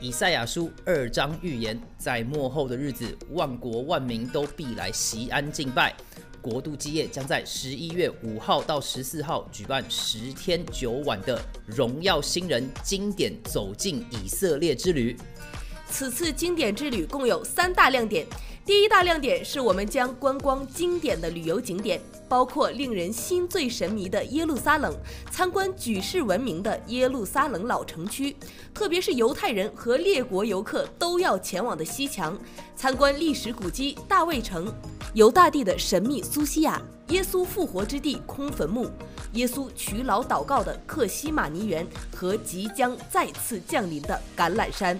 以赛亚书二章预言，在末后的日子，万国万民都必来西安敬拜。国度基业将在十一月五号到十四号举办十天九晚的荣耀新人经典走进以色列之旅。此次经典之旅共有三大亮点。第一大亮点是我们将观光经典的旅游景点，包括令人心醉神迷的耶路撒冷，参观举世闻名的耶路撒冷老城区，特别是犹太人和列国游客都要前往的西墙，参观历史古迹大卫城、犹大地的神秘苏西亚、耶稣复活之地空坟墓、耶稣取老祷告的克西马尼园和即将再次降临的橄榄山。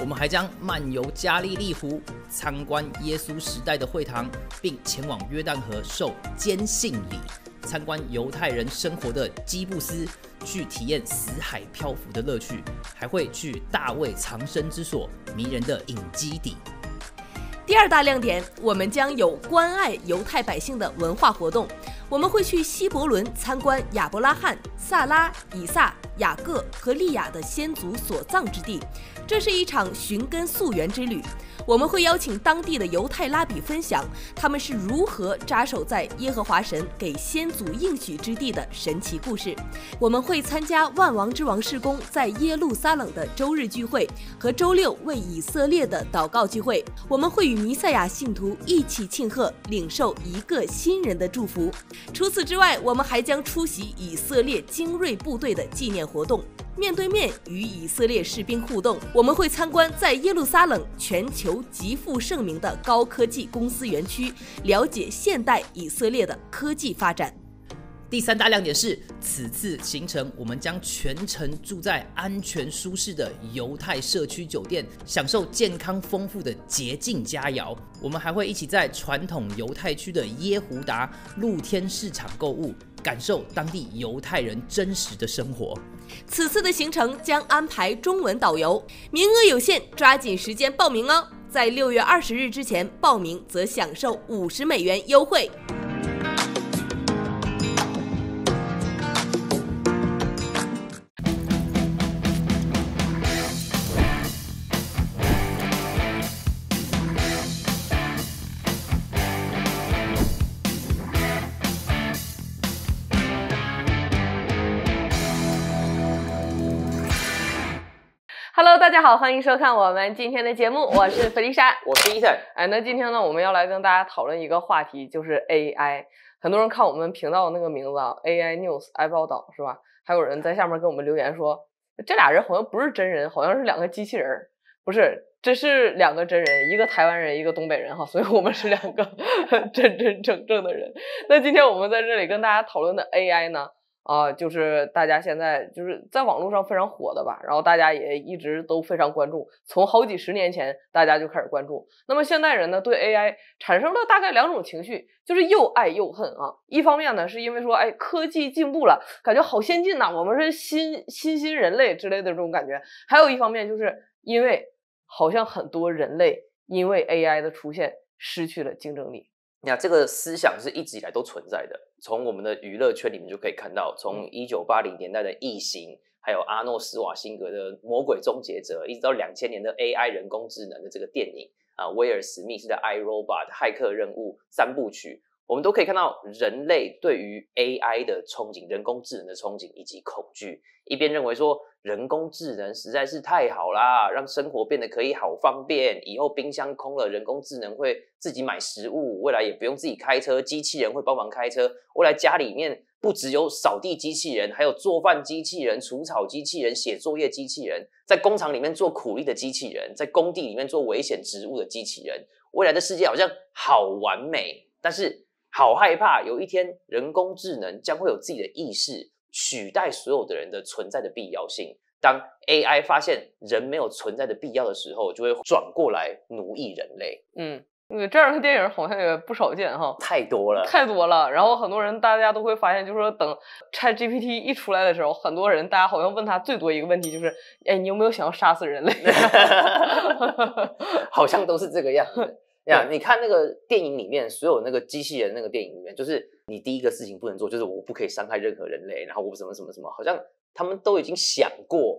我们还将漫游加利利湖，参观耶稣时代的会堂，并前往约旦河受坚信礼，参观犹太人生活的基布斯，去体验死海漂浮的乐趣，还会去大卫藏身之所迷人的隐基底。第二大亮点，我们将有关爱犹太百姓的文化活动。我们会去西伯伦参观亚伯拉罕、萨拉、以撒、雅各和利亚的先祖所葬之地，这是一场寻根溯源之旅。我们会邀请当地的犹太拉比分享他们是如何扎守在耶和华神给先祖应许之地的神奇故事。我们会参加万王之王世公在耶路撒冷的周日聚会和周六为以色列的祷告聚会。我们会与弥赛亚信徒一起庆贺领受一个新人的祝福。除此之外，我们还将出席以色列精锐部队的纪念活动，面对面与以色列士兵互动。我们会参观在耶路撒冷全球。由极负盛名的高科技公司园区了解现代以色列的科技发展。第三大亮点是，此次行程我们将全程住在安全舒适的犹太社区酒店，享受健康丰富的洁净佳肴。我们还会一起在传统犹太区的耶胡达露天市场购物，感受当地犹太人真实的生活。此次的行程将安排中文导游，名额有限，抓紧时间报名哦。在六月二十日之前报名，则享受五十美元优惠。好，欢迎收看我们今天的节目，我是弗丽莎，我是伊森。哎，那今天呢，我们要来跟大家讨论一个话题，就是 AI。很多人看我们频道那个名字啊，AI n e w s 爱报道是吧？还有人在下面给我们留言说，这俩人好像不是真人，好像是两个机器人。不是，这是两个真人，一个台湾人，一个东北人哈，所以我们是两个 真真正正的人。那今天我们在这里跟大家讨论的 AI 呢？啊，就是大家现在就是在网络上非常火的吧，然后大家也一直都非常关注，从好几十年前大家就开始关注。那么现代人呢，对 AI 产生了大概两种情绪，就是又爱又恨啊。一方面呢，是因为说，哎，科技进步了，感觉好先进呐，我们是新新新人类之类的这种感觉；还有一方面，就是因为好像很多人类因为 AI 的出现失去了竞争力，那这个思想是一直以来都存在的。从我们的娱乐圈里面就可以看到，从一九八零年代的《异形》，还有阿诺·斯瓦辛格的《魔鬼终结者》，一直到两千年的 AI 人工智能的这个电影啊，威尔·史密斯的《I Robot》《骇客任务》三部曲。我们都可以看到，人类对于 AI 的憧憬、人工智能的憧憬以及恐惧。一边认为说，人工智能实在是太好啦，让生活变得可以好方便。以后冰箱空了，人工智能会自己买食物；未来也不用自己开车，机器人会帮忙开车。未来家里面不只有扫地机器人，还有做饭机器人、除草机器人、写作业机器人，在工厂里面做苦力的机器人，在工地里面做危险植物的机器人。未来的世界好像好完美，但是。好害怕，有一天人工智能将会有自己的意识，取代所有的人的存在的必要性。当 AI 发现人没有存在的必要的时候，就会转过来奴役人类。嗯，这样的电影好像也不少见哈，太多了，太多了。然后很多人，大家都会发现，就是说等 ChatGPT 一出来的时候，很多人大家好像问他最多一个问题就是：哎，你有没有想要杀死人类？好像都是这个样子。呀，你看那个电影里面，所有那个机器人那个电影里面，就是你第一个事情不能做，就是我不可以伤害任何人类，然后我什么什么什么，好像他们都已经想过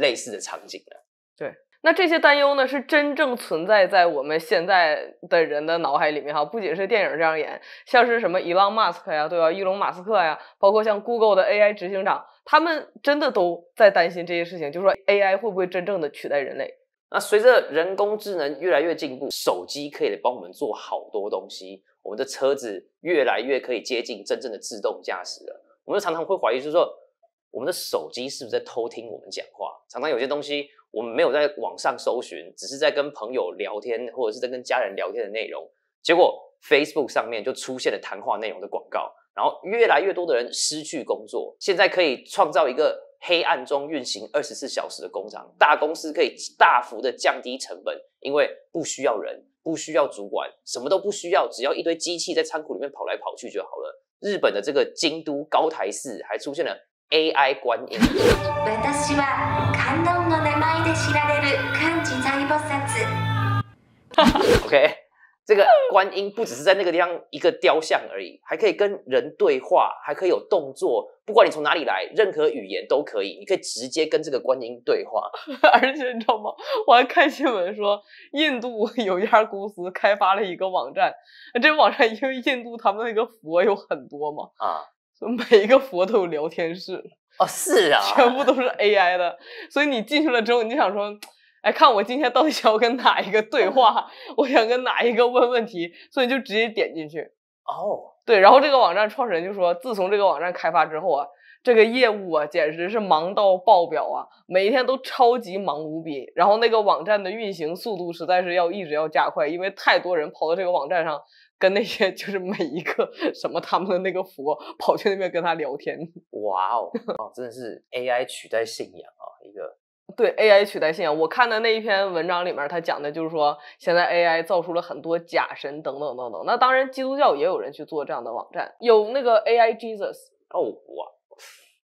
类似的场景了。对，那这些担忧呢，是真正存在在我们现在的人的脑海里面哈，不仅是电影这样演，像是什么伊朗马斯 m s k 呀，对吧？伊隆马斯克呀，包括像 Google 的 AI 执行长，他们真的都在担心这些事情，就说 AI 会不会真正的取代人类？那随着人工智能越来越进步，手机可以帮我们做好多东西。我们的车子越来越可以接近真正的自动驾驶了。我们常常会怀疑，就是说，我们的手机是不是在偷听我们讲话？常常有些东西我们没有在网上搜寻，只是在跟朋友聊天，或者是在跟家人聊天的内容，结果 Facebook 上面就出现了谈话内容的广告。然后越来越多的人失去工作。现在可以创造一个。黑暗中运行二十四小时的工厂，大公司可以大幅的降低成本，因为不需要人，不需要主管，什么都不需要，只要一堆机器在仓库里面跑来跑去就好了。日本的这个京都高台寺还出现了 AI 观音。这个观音不只是在那个地方一个雕像而已，还可以跟人对话，还可以有动作。不管你从哪里来，任何语言都可以，你可以直接跟这个观音对话。而且你知道吗？我还看新闻说，印度有一家公司开发了一个网站，这网站因为印度他们那个佛有很多嘛，啊，就每一个佛都有聊天室。哦，是啊，全部都是 AI 的，所以你进去了之后，你想说。哎，看我今天到底想要跟哪一个对话？我想跟哪一个问问题，所以就直接点进去。哦，对，然后这个网站创始人就说，自从这个网站开发之后啊，这个业务啊，简直是忙到爆表啊，每一天都超级忙无比。然后那个网站的运行速度实在是要一直要加快，因为太多人跑到这个网站上，跟那些 就是每一个什么他们的那个佛跑去那边跟他聊天。哇哦，哦，真的是 AI 取代信仰啊，一个。对 AI 取代信仰，我看的那一篇文章里面，他讲的就是说，现在 AI 造出了很多假神等等等等。那当然，基督教也有人去做这样的网站，有那个 AI Jesus 哦，我。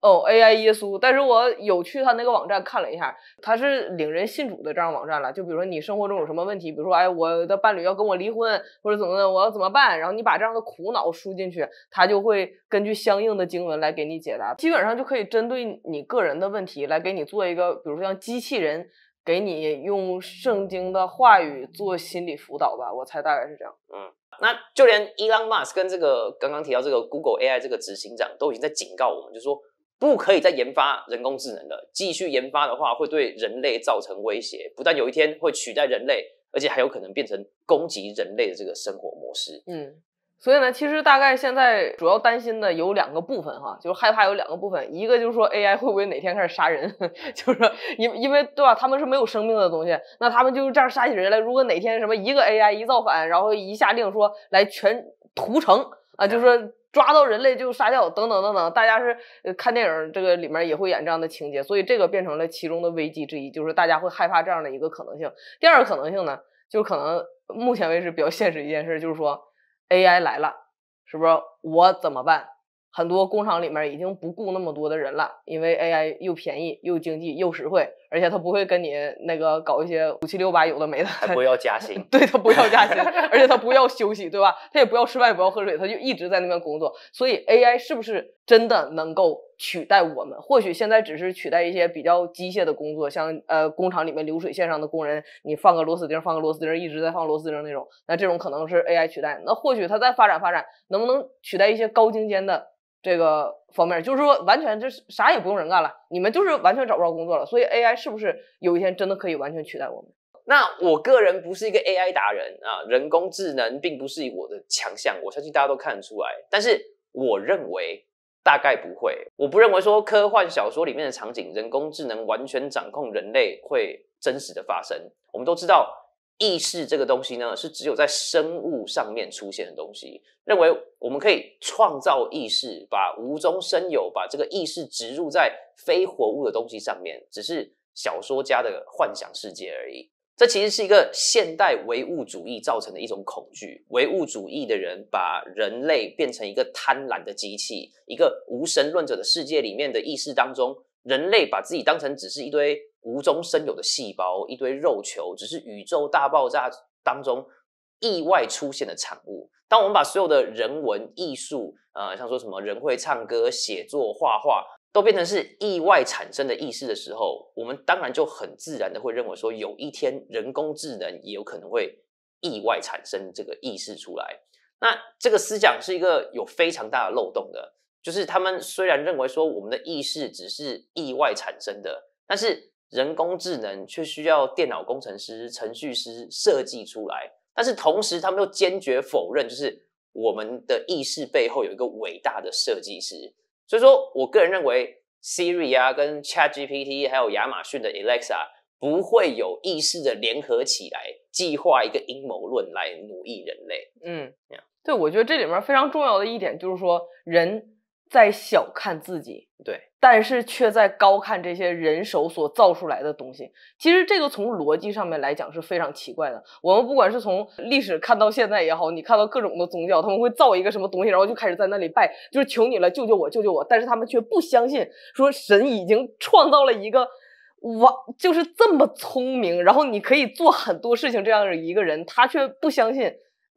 哦，AI 耶稣，但是我有去他那个网站看了一下，他是领人信主的这样网站了。就比如说你生活中有什么问题，比如说哎，我的伴侣要跟我离婚，或者怎么的，我要怎么办？然后你把这样的苦恼输进去，他就会根据相应的经文来给你解答，基本上就可以针对你个人的问题来给你做一个，比如说像机器人给你用圣经的话语做心理辅导吧，我猜大概是这样。嗯，那就连 Elon Musk 跟这个刚刚提到这个 Google AI 这个执行长都已经在警告我们，就说。不可以再研发人工智能了，继续研发的话会对人类造成威胁，不但有一天会取代人类，而且还有可能变成攻击人类的这个生活模式。嗯，所以呢，其实大概现在主要担心的有两个部分哈，就是害怕有两个部分，一个就是说 AI 会不会哪天开始杀人，就是因为因为对吧，他们是没有生命的东西，那他们就是这样杀起人来，如果哪天什么一个 AI 一造反，然后一下令说来全屠城啊，就说。抓到人类就杀掉，等等等等，大家是看电影这个里面也会演这样的情节，所以这个变成了其中的危机之一，就是大家会害怕这样的一个可能性。第二个可能性呢，就可能目前为止比较现实一件事，就是说 AI 来了，是不是我怎么办？很多工厂里面已经不雇那么多的人了，因为 AI 又便宜又经济又实惠，而且它不会跟你那个搞一些五七六八有的没的，还不要加薪，对它不要加薪，而且它不要休息，对吧？它也不要吃饭，也不要喝水，它就一直在那边工作。所以 AI 是不是真的能够取代我们？或许现在只是取代一些比较机械的工作，像呃工厂里面流水线上的工人，你放个螺丝钉，放个螺丝钉，一直在放螺丝钉那种，那这种可能是 AI 取代。那或许它再发展发展，能不能取代一些高精尖的？这个方面就是说，完全就是啥也不用人干了，你们就是完全找不着工作了。所以 AI 是不是有一天真的可以完全取代我们？那我个人不是一个 AI 达人啊，人工智能并不是我的强项，我相信大家都看得出来。但是我认为大概不会，我不认为说科幻小说里面的场景，人工智能完全掌控人类会真实的发生。我们都知道。意识这个东西呢，是只有在生物上面出现的东西。认为我们可以创造意识，把无中生有，把这个意识植入在非活物的东西上面，只是小说家的幻想世界而已。这其实是一个现代唯物主义造成的一种恐惧。唯物主义的人把人类变成一个贪婪的机器，一个无神论者的世界里面的意识当中。人类把自己当成只是一堆无中生有的细胞，一堆肉球，只是宇宙大爆炸当中意外出现的产物。当我们把所有的人文艺术，呃，像说什么人会唱歌、写作、画画，都变成是意外产生的意识的时候，我们当然就很自然的会认为说，有一天人工智能也有可能会意外产生这个意识出来。那这个思想是一个有非常大的漏洞的。就是他们虽然认为说我们的意识只是意外产生的，但是人工智能却需要电脑工程师、程序师设计出来。但是同时，他们又坚决否认，就是我们的意识背后有一个伟大的设计师。所以说，我个人认为，Siri 啊、跟 ChatGPT 还有亚马逊的 Alexa 不会有意识的联合起来计划一个阴谋论来奴役人类。嗯，对，我觉得这里面非常重要的一点就是说人。在小看自己，对，但是却在高看这些人手所造出来的东西。其实这个从逻辑上面来讲是非常奇怪的。我们不管是从历史看到现在也好，你看到各种的宗教，他们会造一个什么东西，然后就开始在那里拜，就是求你了，救救我，救救我。但是他们却不相信，说神已经创造了一个哇，就是这么聪明，然后你可以做很多事情这样的一个人，他却不相信。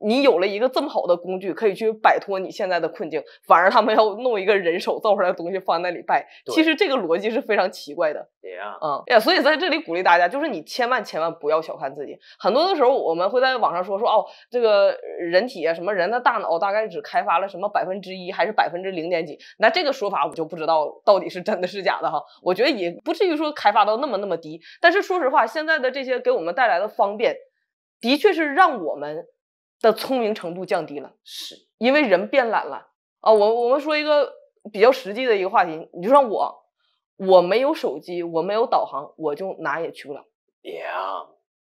你有了一个这么好的工具，可以去摆脱你现在的困境，反而他们要弄一个人手造出来的东西放在那里拜，其实这个逻辑是非常奇怪的。对呀，嗯呀，所以在这里鼓励大家，就是你千万千万不要小看自己。很多的时候我们会在网上说说哦，这个人体啊，什么人的大脑大概只开发了什么百分之一，还是百分之零点几？那这个说法我就不知道到底是真的是假的哈。我觉得也不至于说开发到那么那么低。但是说实话，现在的这些给我们带来的方便，的确是让我们。的聪明程度降低了，是因为人变懒了啊！我我们说一个比较实际的一个话题，你就像我，我没有手机，我没有导航，我就哪也去不了。也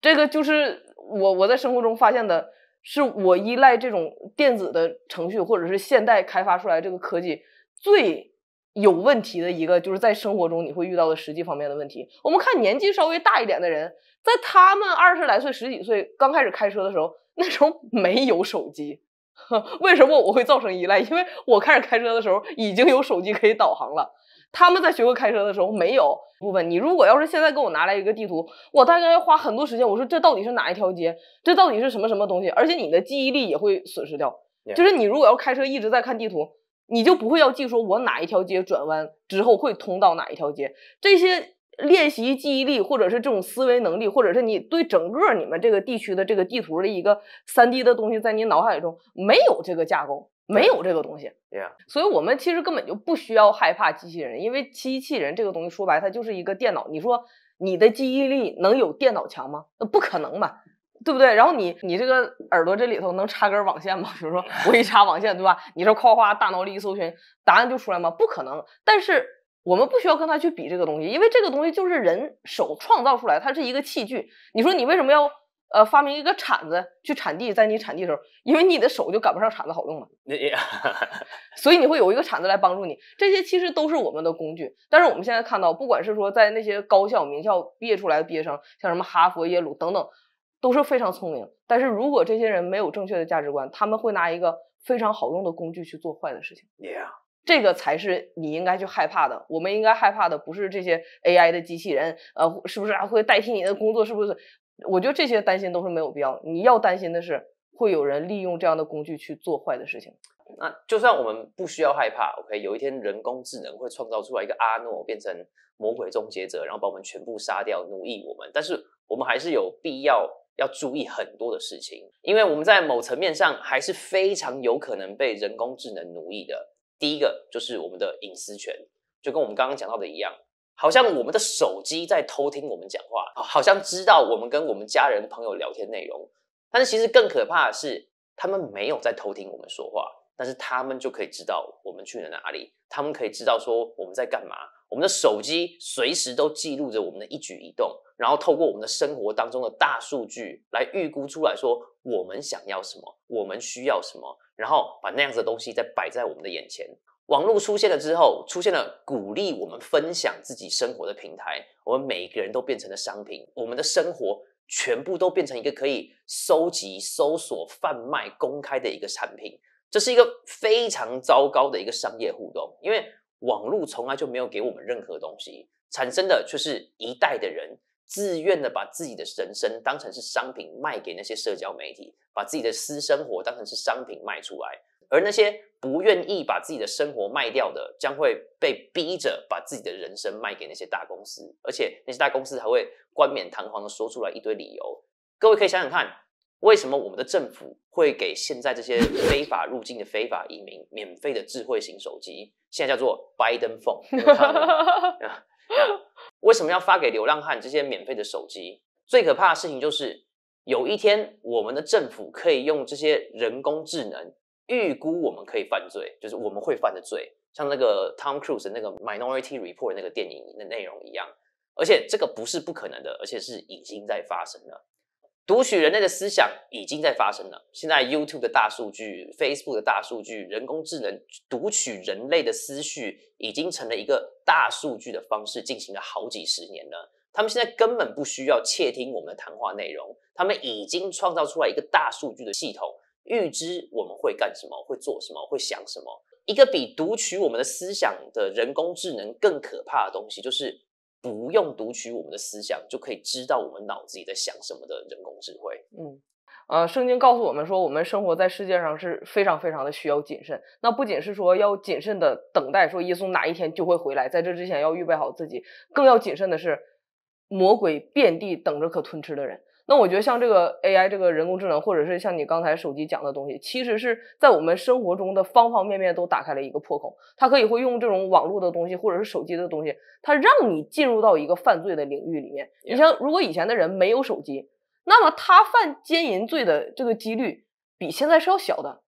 这个就是我我在生活中发现的，是我依赖这种电子的程序或者是现代开发出来这个科技最。有问题的一个，就是在生活中你会遇到的实际方面的问题。我们看年纪稍微大一点的人，在他们二十来岁、十几岁刚开始开车的时候，那时候没有手机。为什么我会造成依赖？因为我开始开车的时候已经有手机可以导航了。他们在学会开车的时候没有。部分。你，如果要是现在给我拿来一个地图，我大概要花很多时间。我说这到底是哪一条街？这到底是什么什么东西？而且你的记忆力也会损失掉。就是你如果要开车一直在看地图。你就不会要记说，我哪一条街转弯之后会通到哪一条街？这些练习记忆力，或者是这种思维能力，或者是你对整个你们这个地区的这个地图的一个三 D 的东西，在你脑海中没有这个架构，没有这个东西。所以，我们其实根本就不需要害怕机器人，因为机器人这个东西说白，它就是一个电脑。你说你的记忆力能有电脑强吗？那不可能嘛！对不对？然后你你这个耳朵这里头能插根网线吗？比如说我一插网线，对吧？你这夸夸大脑里一搜寻，答案就出来吗？不可能。但是我们不需要跟他去比这个东西，因为这个东西就是人手创造出来，它是一个器具。你说你为什么要呃发明一个铲子去铲地？在你铲地的时候，因为你的手就赶不上铲子好用嘛。所以你会有一个铲子来帮助你。这些其实都是我们的工具。但是我们现在看到，不管是说在那些高校名校毕业出来的毕业生，像什么哈佛、耶鲁等等。都是非常聪明，但是如果这些人没有正确的价值观，他们会拿一个非常好用的工具去做坏的事情。Yeah. 这个才是你应该去害怕的。我们应该害怕的不是这些 AI 的机器人，呃，是不是会代替你的工作？是不是？我觉得这些担心都是没有必要。你要担心的是会有人利用这样的工具去做坏的事情。那就算我们不需要害怕，OK，有一天人工智能会创造出来一个阿诺变成魔鬼终结者，然后把我们全部杀掉，奴役我们，但是我们还是有必要。要注意很多的事情，因为我们在某层面上还是非常有可能被人工智能奴役的。第一个就是我们的隐私权，就跟我们刚刚讲到的一样，好像我们的手机在偷听我们讲话，好像知道我们跟我们家人朋友聊天内容。但是其实更可怕的是，他们没有在偷听我们说话，但是他们就可以知道我们去了哪里，他们可以知道说我们在干嘛。我们的手机随时都记录着我们的一举一动，然后透过我们的生活当中的大数据来预估出来说我们想要什么，我们需要什么，然后把那样子的东西再摆在我们的眼前。网络出现了之后，出现了鼓励我们分享自己生活的平台，我们每个人都变成了商品，我们的生活全部都变成一个可以收集、搜索、贩卖、公开的一个产品，这是一个非常糟糕的一个商业互动，因为。网络从来就没有给我们任何东西，产生的却是一代的人自愿的把自己的人生当成是商品卖给那些社交媒体，把自己的私生活当成是商品卖出来。而那些不愿意把自己的生活卖掉的，将会被逼着把自己的人生卖给那些大公司，而且那些大公司还会冠冕堂皇的说出来一堆理由。各位可以想想看。为什么我们的政府会给现在这些非法入境的非法移民免费的智慧型手机？现在叫做 Biden Phone。为什么要发给流浪汉这些免费的手机？最可怕的事情就是，有一天我们的政府可以用这些人工智能预估我们可以犯罪，就是我们会犯的罪，像那个 Tom Cruise 那个 Minority Report 那个电影的内容一样。而且这个不是不可能的，而且是已经在发生了。读取人类的思想已经在发生了。现在 YouTube 的大数据、Facebook 的大数据、人工智能读取人类的思绪，已经成了一个大数据的方式进行了好几十年了。他们现在根本不需要窃听我们的谈话内容，他们已经创造出来一个大数据的系统，预知我们会干什么、会做什么、会想什么。一个比读取我们的思想的人工智能更可怕的东西就是。不用读取我们的思想，就可以知道我们脑子里在想什么的人工智慧。嗯，呃，圣经告诉我们说，我们生活在世界上是非常非常的需要谨慎。那不仅是说要谨慎的等待，说耶稣哪一天就会回来，在这之前要预备好自己。更要谨慎的是，魔鬼遍地等着可吞吃的人。那我觉得像这个 AI 这个人工智能，或者是像你刚才手机讲的东西，其实是在我们生活中的方方面面都打开了一个破口。它可以会用这种网络的东西，或者是手机的东西，它让你进入到一个犯罪的领域里面。你像，如果以前的人没有手机，那么他犯奸淫罪的这个几率比现在是要小的。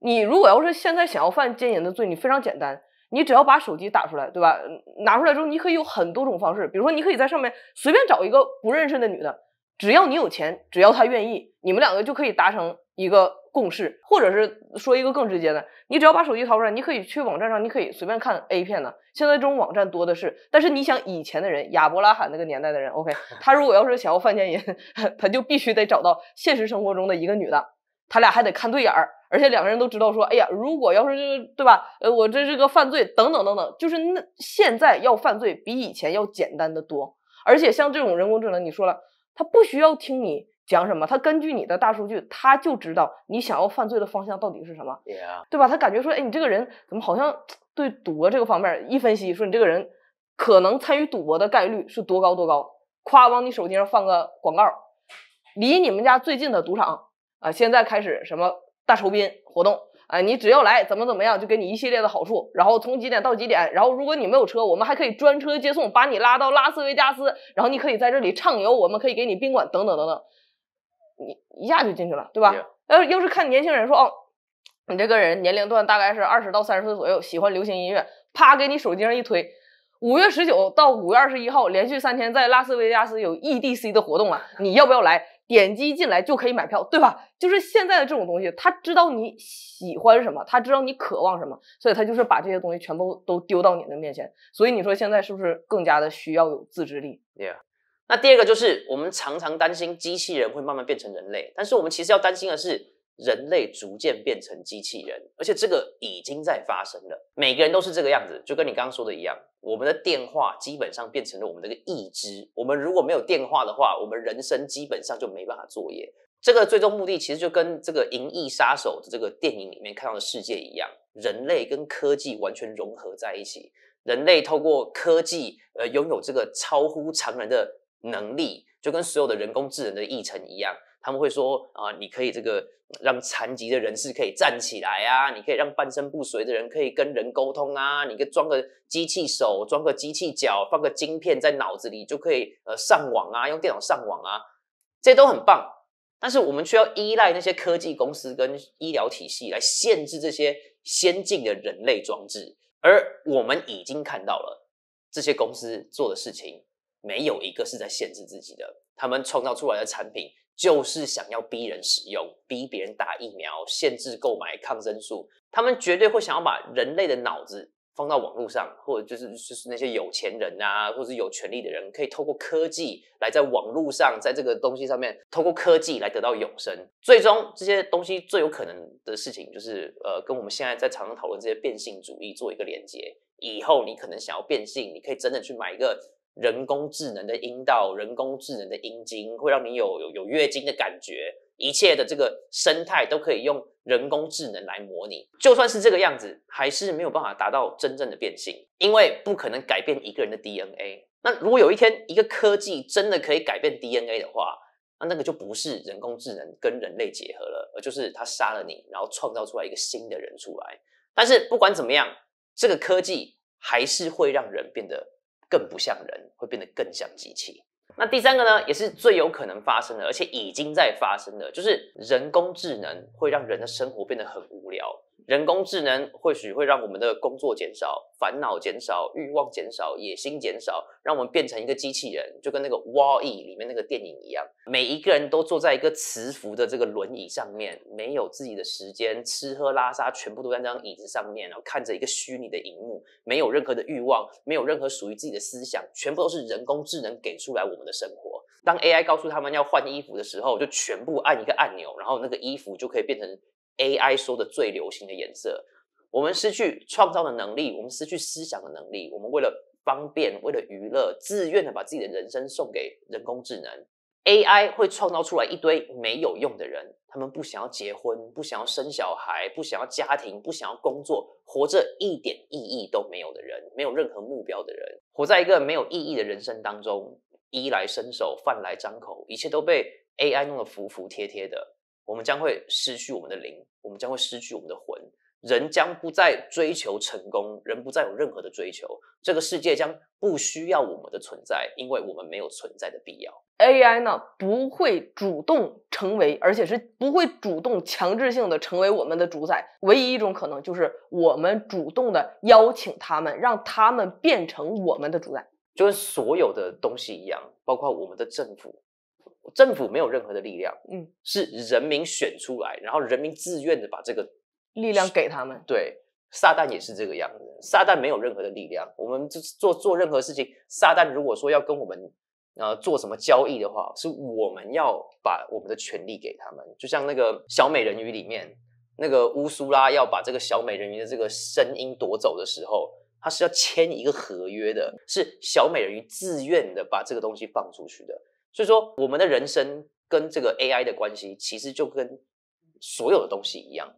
你如果要是现在想要犯奸淫的罪，你非常简单，你只要把手机打出来，对吧？拿出来之后，你可以有很多种方式，比如说你可以在上面随便找一个不认识的女的。只要你有钱，只要他愿意，你们两个就可以达成一个共识，或者是说一个更直接的，你只要把手机掏出来，你可以去网站上，你可以随便看 A 片呢。现在这种网站多的是。但是你想，以前的人，亚伯拉罕那个年代的人，OK，他如果要是想要犯贱淫，他就必须得找到现实生活中的一个女的，他俩还得看对眼儿，而且两个人都知道说，哎呀，如果要是这个对吧，呃，我这是个犯罪等等等等，就是那现在要犯罪比以前要简单的多，而且像这种人工智能，你说了。他不需要听你讲什么，他根据你的大数据，他就知道你想要犯罪的方向到底是什么，对吧？他感觉说，哎，你这个人怎么好像 对赌博这个方面一分析，说你这个人可能参与赌博的概率是多高多高，咵往你手机上放个广告，离你们家最近的赌场啊，现在开始什么大酬宾活动。啊，你只要来怎么怎么样，就给你一系列的好处。然后从几点到几点？然后如果你没有车，我们还可以专车接送，把你拉到拉斯维加斯。然后你可以在这里畅游，我们可以给你宾馆等等等等。你一下就进去了，对吧？呃，要是看年轻人说哦，你这个人年龄段大概是二十到三十岁左右，喜欢流行音乐，啪给你手机上一推，五月十九到五月二十一号连续三天在拉斯维加斯有 E D C 的活动啊，你要不要来？点击进来就可以买票，对吧？就是现在的这种东西，他知道你喜欢什么，他知道你渴望什么，所以他就是把这些东西全部都丢到你的面前。所以你说现在是不是更加的需要有自制力？Yeah。那第二个就是我们常常担心机器人会慢慢变成人类，但是我们其实要担心的是。人类逐渐变成机器人，而且这个已经在发生了。每个人都是这个样子，就跟你刚刚说的一样。我们的电话基本上变成了我们的个意志。我们如果没有电话的话，我们人生基本上就没办法作业。这个最终目的其实就跟这个《银翼杀手》的这个电影里面看到的世界一样，人类跟科技完全融合在一起，人类透过科技，呃，拥有这个超乎常人的能力，就跟所有的人工智能的议程一样。他们会说啊，你可以这个让残疾的人士可以站起来啊，你可以让半身不遂的人可以跟人沟通啊，你可以装个机器手，装个机器脚，放个晶片在脑子里就可以呃上网啊，用电脑上网啊，这些都很棒。但是我们却要依赖那些科技公司跟医疗体系来限制这些先进的人类装置，而我们已经看到了这些公司做的事情，没有一个是在限制自己的，他们创造出来的产品。就是想要逼人使用，逼别人打疫苗，限制购买抗生素。他们绝对会想要把人类的脑子放到网络上，或者就是就是那些有钱人啊，或者是有权利的人，可以透过科技来在网络上，在这个东西上面，透过科技来得到永生。最终这些东西最有可能的事情，就是呃，跟我们现在在常常讨论这些变性主义做一个连接。以后你可能想要变性，你可以真的去买一个。人工智能的阴道、人工智能的阴茎，会让你有有有月经的感觉，一切的这个生态都可以用人工智能来模拟。就算是这个样子，还是没有办法达到真正的变性，因为不可能改变一个人的 DNA。那如果有一天一个科技真的可以改变 DNA 的话，那那个就不是人工智能跟人类结合了，而就是他杀了你，然后创造出来一个新的人出来。但是不管怎么样，这个科技还是会让人变得。更不像人，会变得更像机器。那第三个呢，也是最有可能发生的，而且已经在发生的，就是人工智能会让人的生活变得很无聊。人工智能或许会让我们的工作减少，烦恼减少，欲望减少，野心减少，让我们变成一个机器人，就跟那个 WALL-E 里面那个电影一样，每一个人都坐在一个磁浮的这个轮椅上面，没有自己的时间，吃喝拉撒全部都在那张椅子上面然后看着一个虚拟的荧幕，没有任何的欲望，没有任何属于自己的思想，全部都是人工智能给出来我们的生活。当 AI 告诉他们要换衣服的时候，就全部按一个按钮，然后那个衣服就可以变成。AI 说的最流行的颜色，我们失去创造的能力，我们失去思想的能力，我们为了方便，为了娱乐，自愿的把自己的人生送给人工智能。AI 会创造出来一堆没有用的人，他们不想要结婚，不想要生小孩，不想要家庭，不想要工作，活着一点意义都没有的人，没有任何目标的人，活在一个没有意义的人生当中，衣来伸手，饭来张口，一切都被 AI 弄得服服帖帖的。我们将会失去我们的灵，我们将会失去我们的魂，人将不再追求成功，人不再有任何的追求，这个世界将不需要我们的存在，因为我们没有存在的必要。AI 呢不会主动成为，而且是不会主动强制性的成为我们的主宰。唯一一种可能就是我们主动的邀请他们，让他们变成我们的主宰。就跟所有的东西一样，包括我们的政府。政府没有任何的力量，嗯，是人民选出来，然后人民自愿的把这个力量给他们。对，撒旦也是这个样子，撒旦没有任何的力量。我们就做做任何事情，撒旦如果说要跟我们呃做什么交易的话，是我们要把我们的权利给他们。就像那个小美人鱼里面，那个乌苏拉要把这个小美人鱼的这个声音夺走的时候，他是要签一个合约的，是小美人鱼自愿的把这个东西放出去的。所以说，我们的人生跟这个 AI 的关系，其实就跟所有的东西一样，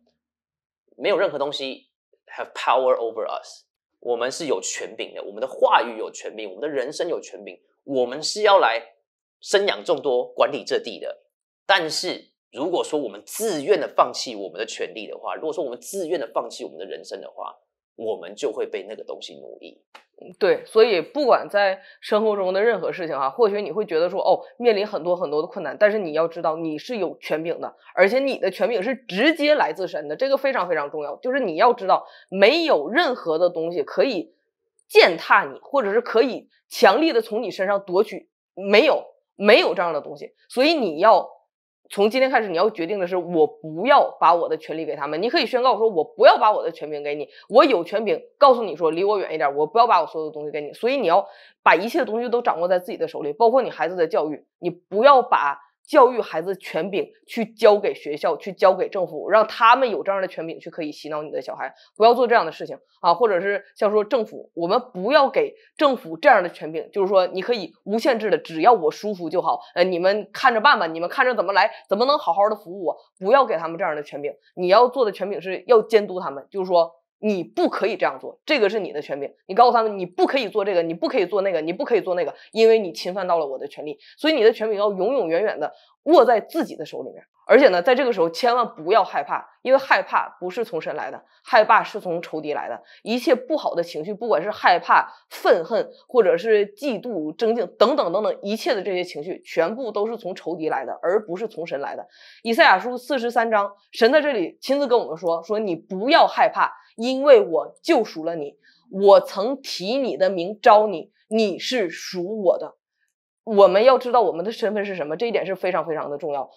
没有任何东西 have power over us。我们是有权柄的，我们的话语有权柄，我们的人生有权柄。我们是要来生养众多、管理这地的。但是，如果说我们自愿的放弃我们的权利的话，如果说我们自愿的放弃我们的人生的话，我们就会被那个东西奴役，对。所以不管在生活中的任何事情啊，或许你会觉得说哦，面临很多很多的困难，但是你要知道你是有权柄的，而且你的权柄是直接来自身的，这个非常非常重要。就是你要知道，没有任何的东西可以践踏你，或者是可以强力的从你身上夺取，没有，没有这样的东西。所以你要。从今天开始，你要决定的是，我不要把我的权利给他们。你可以宣告说，我不要把我的权柄给你。我有权柄告诉你说，离我远一点。我不要把我所有的东西给你。所以你要把一切东西都掌握在自己的手里，包括你孩子的教育。你不要把。教育孩子权柄去交给学校，去交给政府，让他们有这样的权柄去可以洗脑你的小孩，不要做这样的事情啊，或者是像说政府，我们不要给政府这样的权柄，就是说你可以无限制的，只要我舒服就好，呃，你们看着办吧，你们看着怎么来，怎么能好好的服务我，不要给他们这样的权柄，你要做的权柄是要监督他们，就是说。你不可以这样做，这个是你的权柄。你告诉他们，你不可以做这个，你不可以做那个，你不可以做那个，因为你侵犯到了我的权利。所以你的权柄要永永远远的握在自己的手里面。而且呢，在这个时候千万不要害怕，因为害怕不是从神来的，害怕是从仇敌来的。一切不好的情绪，不管是害怕、愤恨，或者是嫉妒、争竞等等等等，一切的这些情绪，全部都是从仇敌来的，而不是从神来的。以赛亚书四十三章，神在这里亲自跟我们说：说你不要害怕。因为我救赎了你，我曾提你的名招你，你是属我的。我们要知道我们的身份是什么，这一点是非常非常的重要。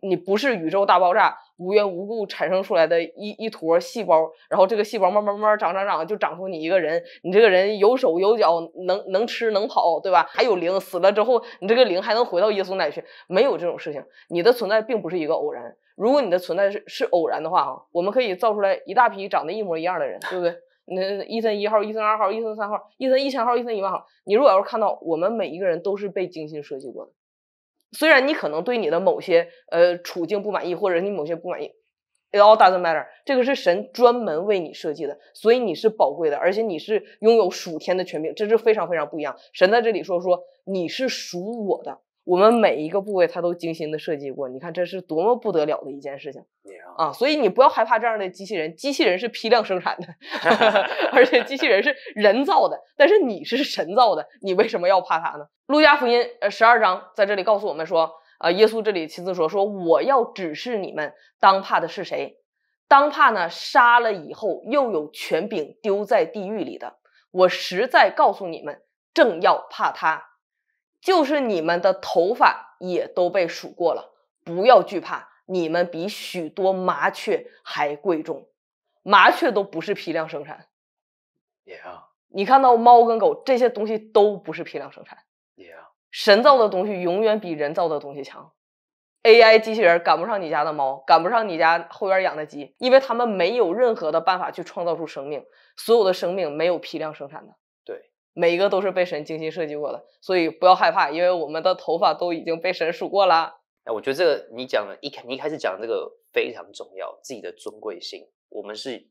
你不是宇宙大爆炸无缘无故产生出来的一一坨细胞，然后这个细胞慢慢慢慢长长长就长出你一个人。你这个人有手有脚，能能吃能跑，对吧？还有灵，死了之后你这个灵还能回到耶稣那去？没有这种事情，你的存在并不是一个偶然。如果你的存在是是偶然的话啊，我们可以造出来一大批长得一模一样的人，对不对？那一森一号、一森二号、一森三号、一森一千号、一森一万号。你如果要是看到我们每一个人都是被精心设计过的，虽然你可能对你的某些呃处境不满意，或者你某些不满意，It all doesn't matter。这个是神专门为你设计的，所以你是宝贵的，而且你是拥有属天的权柄，这是非常非常不一样。神在这里说说，你是属我的。我们每一个部位，他都精心的设计过。你看，这是多么不得了的一件事情！啊，所以你不要害怕这样的机器人。机器人是批量生产的，而且机器人是人造的，但是你是神造的，你为什么要怕他呢？路加福音呃十二章在这里告诉我们说，啊，耶稣这里亲自说，说我要指示你们，当怕的是谁？当怕呢杀了以后又有权柄丢在地狱里的。我实在告诉你们，正要怕他。就是你们的头发也都被数过了，不要惧怕，你们比许多麻雀还贵重，麻雀都不是批量生产。也啊，你看到猫跟狗这些东西都不是批量生产。也啊，神造的东西永远比人造的东西强，AI 机器人赶不上你家的猫，赶不上你家后院养的鸡，因为他们没有任何的办法去创造出生命，所有的生命没有批量生产的。每一个都是被神精心设计过的，所以不要害怕，因为我们的头发都已经被神数过了。哎，我觉得这个你讲的，一开你开始讲的这个非常重要，自己的尊贵性。我们是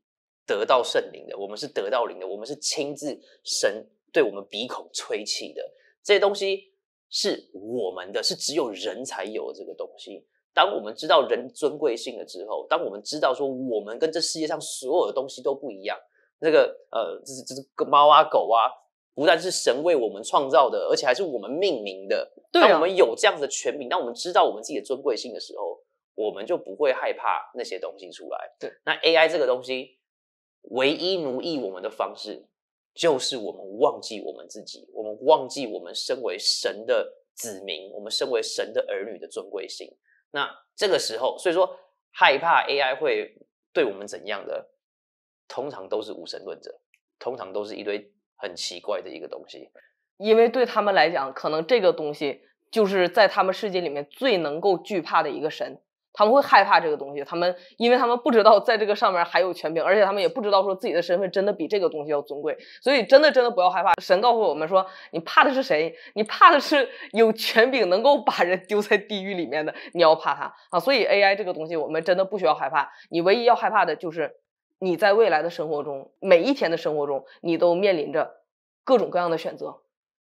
得到圣灵的，我们是得到灵的，我们是亲自神对我们鼻孔吹气的。这些东西是我们的是只有人才有这个东西。当我们知道人尊贵性了之后，当我们知道说我们跟这世界上所有的东西都不一样，那个呃，这是这是个猫啊狗啊。不但是神为我们创造的，而且还是我们命名的。对，我们有这样的权柄，当我们知道我们自己的尊贵性的时候，我们就不会害怕那些东西出来。对，那 AI 这个东西，唯一奴役我们的方式，就是我们忘记我们自己，我们忘记我们身为神的子民，我们身为神的儿女的尊贵性。那这个时候，所以说害怕 AI 会对我们怎样的，通常都是无神论者，通常都是一堆。很奇怪的一个东西，因为对他们来讲，可能这个东西就是在他们世界里面最能够惧怕的一个神，他们会害怕这个东西。他们因为他们不知道在这个上面还有权柄，而且他们也不知道说自己的身份真的比这个东西要尊贵，所以真的真的不要害怕。神告诉我们说，你怕的是谁？你怕的是有权柄能够把人丢在地狱里面的，你要怕他啊！所以 AI 这个东西，我们真的不需要害怕，你唯一要害怕的就是。你在未来的生活中，每一天的生活中，你都面临着各种各样的选择。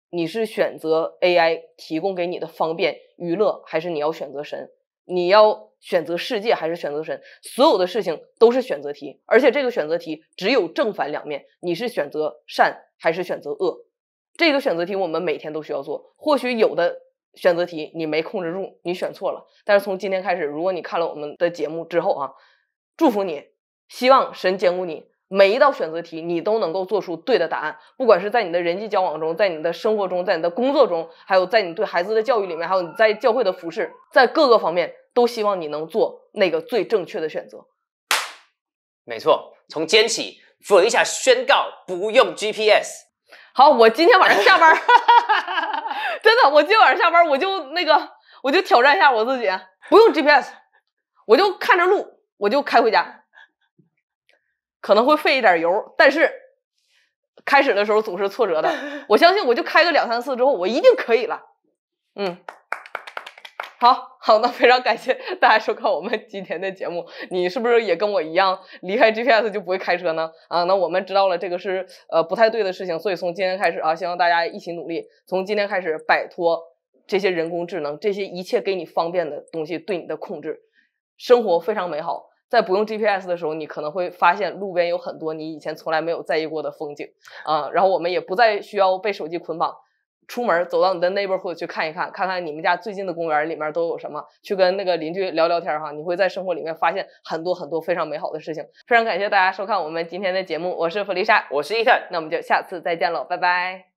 你是选择 AI 提供给你的方便娱乐，还是你要选择神？你要选择世界，还是选择神？所有的事情都是选择题，而且这个选择题只有正反两面。你是选择善，还是选择恶？这个选择题我们每天都需要做。或许有的选择题你没控制住，你选错了。但是从今天开始，如果你看了我们的节目之后啊，祝福你。希望神兼顾你，每一道选择题你都能够做出对的答案。不管是在你的人际交往中，在你的生活中，在你的工作中，还有在你对孩子的教育里面，还有你在教会的服饰，在各个方面，都希望你能做那个最正确的选择。没错，从今起，佛一下，宣告不用 GPS。好，我今天晚上下班，真的，我今天晚上下班，我就那个，我就挑战一下我自己，不用 GPS，我就看着路，我就开回家。可能会费一点油，但是开始的时候总是挫折的。我相信，我就开个两三次之后，我一定可以了。嗯，好，好，那非常感谢大家收看我们今天的节目。你是不是也跟我一样，离开 GPS 就不会开车呢？啊，那我们知道了这个是呃不太对的事情，所以从今天开始啊，希望大家一起努力，从今天开始摆脱这些人工智能、这些一切给你方便的东西对你的控制，生活非常美好。在不用 GPS 的时候，你可能会发现路边有很多你以前从来没有在意过的风景，啊，然后我们也不再需要被手机捆绑，出门走到你的 neighborhood 去看一看，看看你们家最近的公园里面都有什么，去跟那个邻居聊聊天儿哈，你会在生活里面发现很多很多非常美好的事情。非常感谢大家收看我们今天的节目，我是弗丽莎，我是一森，那我们就下次再见喽，拜拜。